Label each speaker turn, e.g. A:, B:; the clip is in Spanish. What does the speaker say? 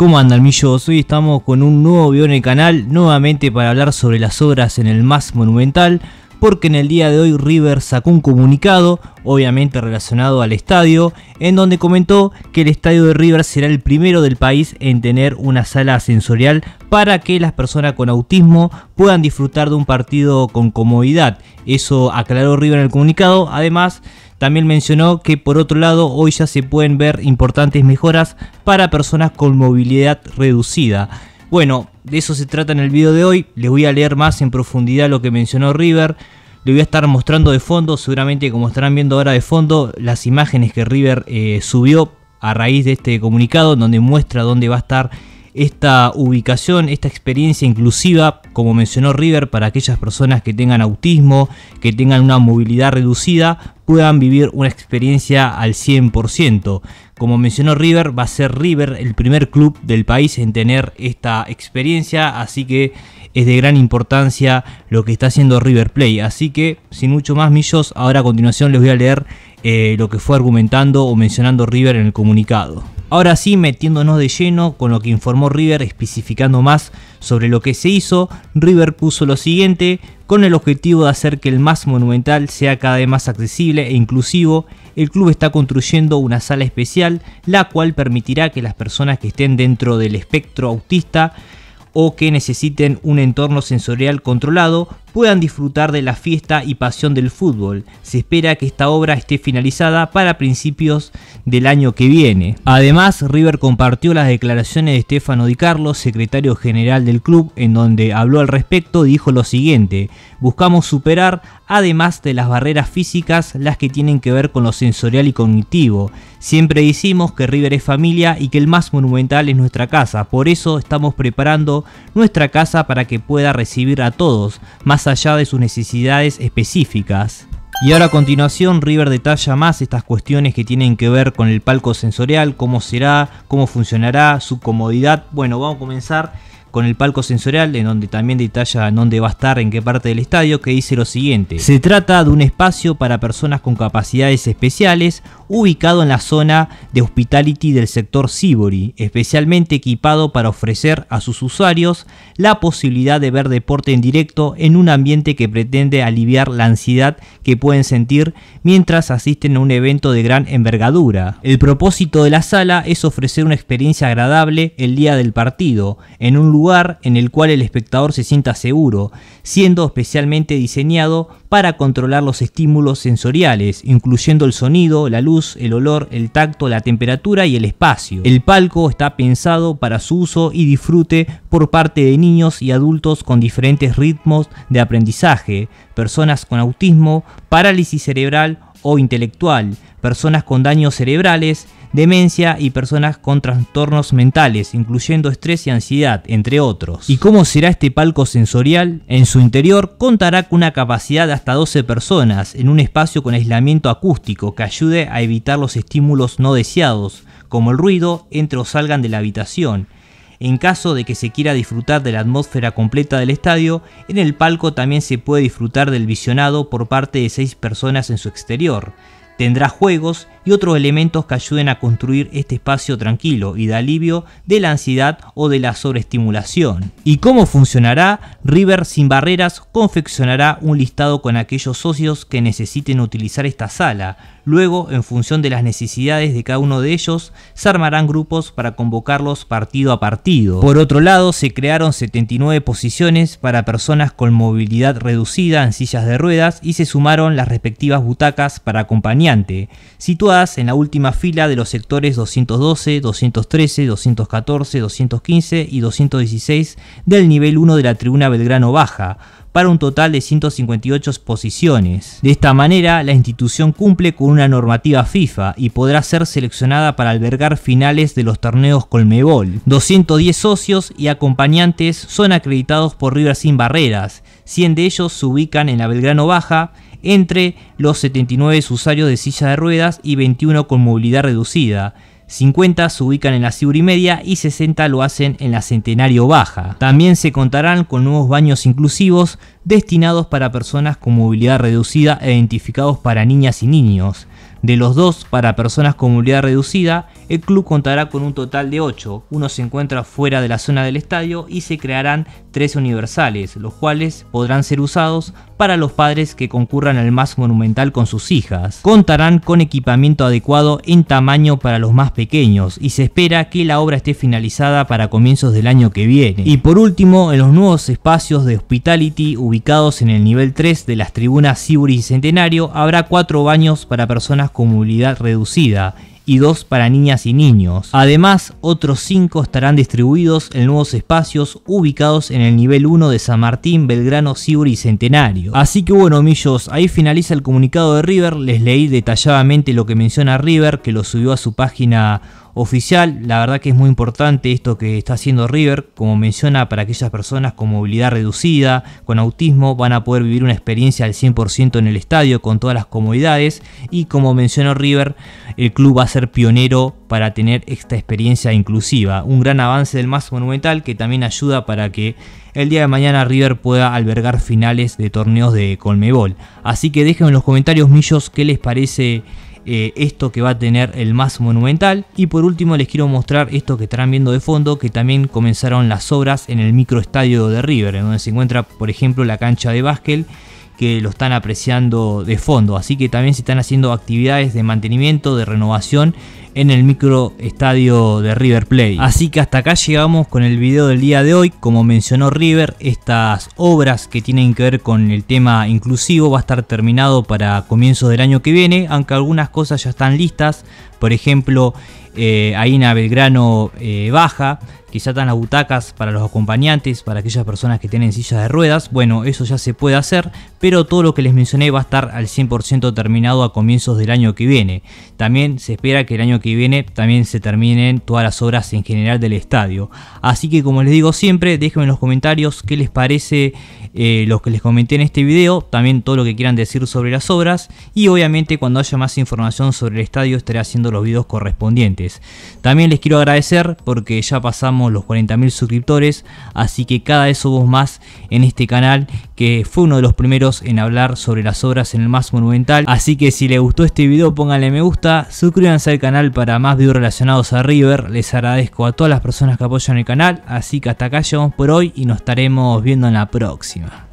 A: ¿Cómo andan millos? Hoy estamos con un nuevo video en el canal, nuevamente para hablar sobre las obras en el más monumental, porque en el día de hoy River sacó un comunicado, obviamente relacionado al estadio, en donde comentó que el estadio de River será el primero del país en tener una sala sensorial para que las personas con autismo puedan disfrutar de un partido con comodidad. Eso aclaró River en el comunicado, además también mencionó que por otro lado hoy ya se pueden ver importantes mejoras para personas con movilidad reducida. Bueno, de eso se trata en el video de hoy. Les voy a leer más en profundidad lo que mencionó River. Le voy a estar mostrando de fondo, seguramente como estarán viendo ahora de fondo, las imágenes que River eh, subió a raíz de este comunicado, donde muestra dónde va a estar esta ubicación, esta experiencia inclusiva, como mencionó River, para aquellas personas que tengan autismo, que tengan una movilidad reducida, puedan vivir una experiencia al 100%. Como mencionó River, va a ser River el primer club del país en tener esta experiencia, así que es de gran importancia lo que está haciendo River Play. Así que, sin mucho más millos, ahora a continuación les voy a leer eh, lo que fue argumentando o mencionando River en el comunicado. Ahora sí, metiéndonos de lleno con lo que informó River, especificando más sobre lo que se hizo, River puso lo siguiente, con el objetivo de hacer que el más monumental sea cada vez más accesible e inclusivo, el club está construyendo una sala especial, la cual permitirá que las personas que estén dentro del espectro autista o que necesiten un entorno sensorial controlado puedan disfrutar de la fiesta y pasión del fútbol. Se espera que esta obra esté finalizada para principios del año que viene. Además, River compartió las declaraciones de Stefano Di Carlo, secretario general del club, en donde habló al respecto, y dijo lo siguiente, buscamos superar, además de las barreras físicas, las que tienen que ver con lo sensorial y cognitivo. Siempre decimos que River es familia y que el más monumental es nuestra casa, por eso estamos preparando nuestra casa para que pueda recibir a todos, allá de sus necesidades específicas. Y ahora a continuación River detalla más estas cuestiones que tienen que ver con el palco sensorial, cómo será, cómo funcionará, su comodidad. Bueno, vamos a comenzar con el palco sensorial, en donde también detalla dónde va a estar, en qué parte del estadio, que dice lo siguiente. Se trata de un espacio para personas con capacidades especiales, ubicado en la zona de hospitality del sector Sibori, especialmente equipado para ofrecer a sus usuarios la posibilidad de ver deporte en directo en un ambiente que pretende aliviar la ansiedad que pueden sentir mientras asisten a un evento de gran envergadura. El propósito de la sala es ofrecer una experiencia agradable el día del partido, en un lugar lugar en el cual el espectador se sienta seguro, siendo especialmente diseñado para controlar los estímulos sensoriales, incluyendo el sonido, la luz, el olor, el tacto, la temperatura y el espacio. El palco está pensado para su uso y disfrute por parte de niños y adultos con diferentes ritmos de aprendizaje, personas con autismo, parálisis cerebral o intelectual, personas con daños cerebrales, demencia y personas con trastornos mentales, incluyendo estrés y ansiedad, entre otros. ¿Y cómo será este palco sensorial? En su interior contará con una capacidad de hasta 12 personas, en un espacio con aislamiento acústico que ayude a evitar los estímulos no deseados, como el ruido, entre o salgan de la habitación. En caso de que se quiera disfrutar de la atmósfera completa del estadio, en el palco también se puede disfrutar del visionado por parte de seis personas en su exterior. Tendrá juegos y otros elementos que ayuden a construir este espacio tranquilo y de alivio de la ansiedad o de la sobreestimulación. ¿Y cómo funcionará? River Sin Barreras confeccionará un listado con aquellos socios que necesiten utilizar esta sala. Luego, en función de las necesidades de cada uno de ellos, se armarán grupos para convocarlos partido a partido. Por otro lado, se crearon 79 posiciones para personas con movilidad reducida en sillas de ruedas y se sumaron las respectivas butacas para acompañar situadas en la última fila de los sectores 212, 213, 214, 215 y 216 del nivel 1 de la tribuna Belgrano Baja, para un total de 158 posiciones. De esta manera, la institución cumple con una normativa FIFA y podrá ser seleccionada para albergar finales de los torneos Colmebol. 210 socios y acompañantes son acreditados por River Sin Barreras, 100 de ellos se ubican en la Belgrano Baja, entre los 79 usuarios de silla de ruedas y 21 con movilidad reducida. 50 se ubican en la Ciudad Media y 60 lo hacen en la Centenario Baja. También se contarán con nuevos baños inclusivos destinados para personas con movilidad reducida e identificados para niñas y niños. De los dos para personas con movilidad reducida, el club contará con un total de 8. Uno se encuentra fuera de la zona del estadio y se crearán tres universales, los cuales podrán ser usados para los padres que concurran al más monumental con sus hijas. Contarán con equipamiento adecuado en tamaño para los más pequeños y se espera que la obra esté finalizada para comienzos del año que viene. Y por último, en los nuevos espacios de hospitality ubicados en el nivel 3 de las tribunas Siburi y Centenario, habrá cuatro baños para personas comunidad reducida y dos para niñas y niños. Además, otros cinco estarán distribuidos en nuevos espacios ubicados en el nivel 1 de San Martín, Belgrano, Siburi y Centenario. Así que bueno, Millos, ahí finaliza el comunicado de River. Les leí detalladamente lo que menciona River, que lo subió a su página oficial. La verdad que es muy importante esto que está haciendo River, como menciona, para aquellas personas con movilidad reducida, con autismo, van a poder vivir una experiencia al 100% en el estadio con todas las comodidades y como mencionó River, el club va a ser pionero para tener esta experiencia inclusiva. Un gran avance del más monumental que también ayuda para que el día de mañana River pueda albergar finales de torneos de Colmebol. Así que dejen en los comentarios, Millos, qué les parece eh, esto que va a tener el más monumental. Y por último les quiero mostrar esto que estarán viendo de fondo, que también comenzaron las obras en el microestadio de River, en donde se encuentra por ejemplo la cancha de básquet que lo están apreciando de fondo. Así que también se están haciendo actividades de mantenimiento, de renovación en el micro estadio de River Plate. Así que hasta acá llegamos con el video del día de hoy. Como mencionó River, estas obras que tienen que ver con el tema inclusivo va a estar terminado para comienzos del año que viene, aunque algunas cosas ya están listas. Por ejemplo, eh, ahí Aina Belgrano eh, Baja, Quizá ya están las butacas para los acompañantes, para aquellas personas que tienen sillas de ruedas. Bueno, eso ya se puede hacer, pero todo lo que les mencioné va a estar al 100% terminado a comienzos del año que viene. También se espera que el año que viene también se terminen todas las obras en general del estadio. Así que como les digo siempre, déjenme en los comentarios qué les parece eh, lo que les comenté en este video, también todo lo que quieran decir sobre las obras y obviamente cuando haya más información sobre el estadio estaré haciendo los videos correspondientes. También les quiero agradecer porque ya pasamos los 40.000 suscriptores, así que cada vez somos más en este canal que fue uno de los primeros en hablar sobre las obras en el más monumental. Así que si les gustó este video pónganle me gusta, suscríbanse al canal para más videos relacionados a River. Les agradezco a todas las personas que apoyan el canal, así que hasta acá llegamos por hoy y nos estaremos viendo en la próxima.